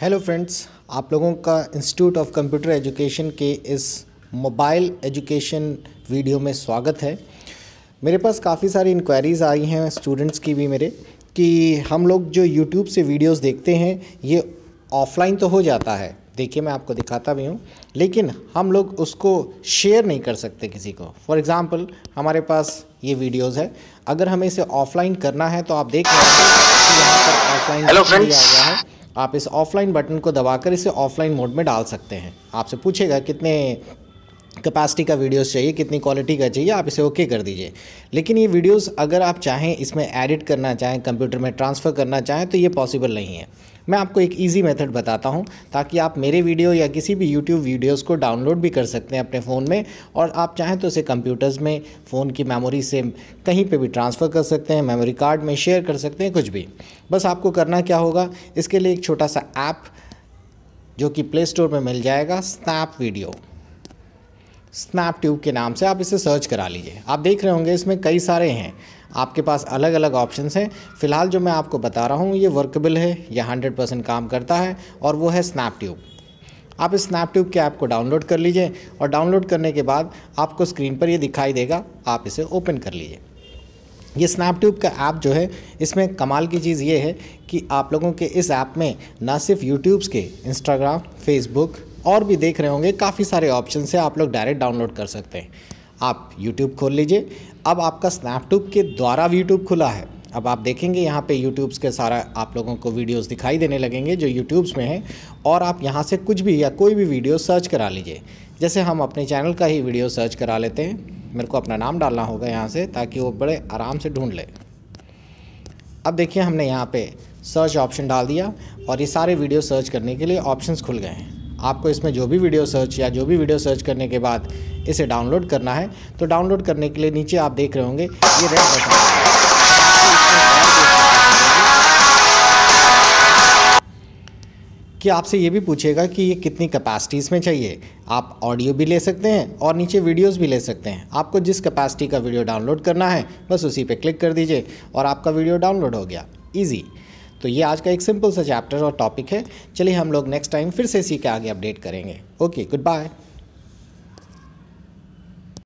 hello friends आप लोगों का इंस्टीट्यूट ऑफ कंप्यूटर एजुकेशन के इस मोबाइल एजुकेशन वीडियो में स्वागत है मेरे पास काफ़ी सारी इंक्वायरीज़ आई हैं स्टूडेंट्स की भी मेरे कि हम लोग जो यूट्यूब से वीडियोस देखते हैं ये ऑफलाइन तो हो जाता है देखिए मैं आपको दिखाता भी हूँ लेकिन हम लोग उसको शेयर नहीं कर सकते किसी को फॉर एग्ज़ाम्पल हमारे पास ये वीडियोज़ है अगर हमें इसे ऑफलाइन करना है तो आप देख रहे हैं कि यहाँ पर ऑफलाइन आ गया है आप इस ऑफलाइन बटन को दबाकर इसे ऑफलाइन मोड में डाल सकते हैं आपसे पूछेगा कितने कैपेसिटी का वीडियोस चाहिए कितनी क्वालिटी का चाहिए आप इसे ओके okay कर दीजिए लेकिन ये वीडियोस अगर आप चाहें इसमें एडिट करना चाहें कंप्यूटर में ट्रांसफ़र करना चाहें तो ये पॉसिबल नहीं है मैं आपको एक ईजी मेथड बताता हूँ ताकि आप मेरे वीडियो या किसी भी यूट्यूब वीडियोस को डाउनलोड भी कर सकते हैं अपने फ़ोन में और आप चाहें तो इसे कंप्यूटर्स में फ़ोन की मेमोरी से कहीं पे भी ट्रांसफ़र कर सकते हैं मेमोरी कार्ड में शेयर कर सकते हैं कुछ भी बस आपको करना क्या होगा इसके लिए एक छोटा सा ऐप जो कि प्ले स्टोर में मिल जाएगा स्नैप वीडियो स्नैप ट्यूब के नाम से आप इसे सर्च करा लीजिए आप देख रहे होंगे इसमें कई सारे हैं आपके पास अलग अलग ऑप्शन हैं फ़िलहाल जो मैं आपको बता रहा हूँ ये वर्कबल है यह हंड्रेड परसेंट काम करता है और वो है स्नैपट्यूब आप इस स्नैपट्यूब के ऐप को डाउनलोड कर लीजिए और डाउनलोड करने के बाद आपको स्क्रीन पर ये दिखाई देगा आप इसे ओपन कर लीजिए ये स्नैपट्यूब का ऐप जो है इसमें कमाल की चीज़ ये है कि आप लोगों के इस ऐप में ना सिर्फ यूट्यूब्स के इंस्टाग्राम फेसबुक और भी देख रहे होंगे काफ़ी सारे ऑप्शन से आप लोग डायरेक्ट डाउनलोड कर सकते हैं आप यूट्यूब खोल लीजिए अब आपका स्नैपटूब के द्वारा भी यूट्यूब खुला है अब आप देखेंगे यहाँ पे यूट्यूब्स के सारा आप लोगों को वीडियोस दिखाई देने लगेंगे जो यूट्यूब्स में हैं और आप यहाँ से कुछ भी या कोई भी वीडियो सर्च करा लीजिए जैसे हम अपने चैनल का ही वीडियो सर्च करा लेते हैं मेरे को अपना नाम डालना होगा यहाँ से ताकि वो बड़े आराम से ढूँढ ले अब देखिए हमने यहाँ पर सर्च ऑप्शन डाल दिया और ये सारे वीडियो सर्च करने के लिए ऑप्शन खुल गए हैं आपको इसमें जो भी वीडियो सर्च या जो भी वीडियो सर्च करने के बाद इसे डाउनलोड करना है तो डाउनलोड करने के लिए नीचे आप देख रहे होंगे ये रेड बटन कि आपसे ये भी पूछेगा कि ये कितनी कैपेसिटीज़ में चाहिए आप ऑडियो भी ले सकते हैं और नीचे वीडियोस भी ले सकते हैं आपको जिस कैपेसिटी का वीडियो डाउनलोड करना है बस उसी पे क्लिक कर दीजिए और आपका वीडियो डाउनलोड हो गया इजी तो ये आज का एक सिंपल सा चैप्टर और टॉपिक है चलिए हम लोग नेक्स्ट टाइम फिर से इसी के आगे अपडेट करेंगे ओके गुड बाय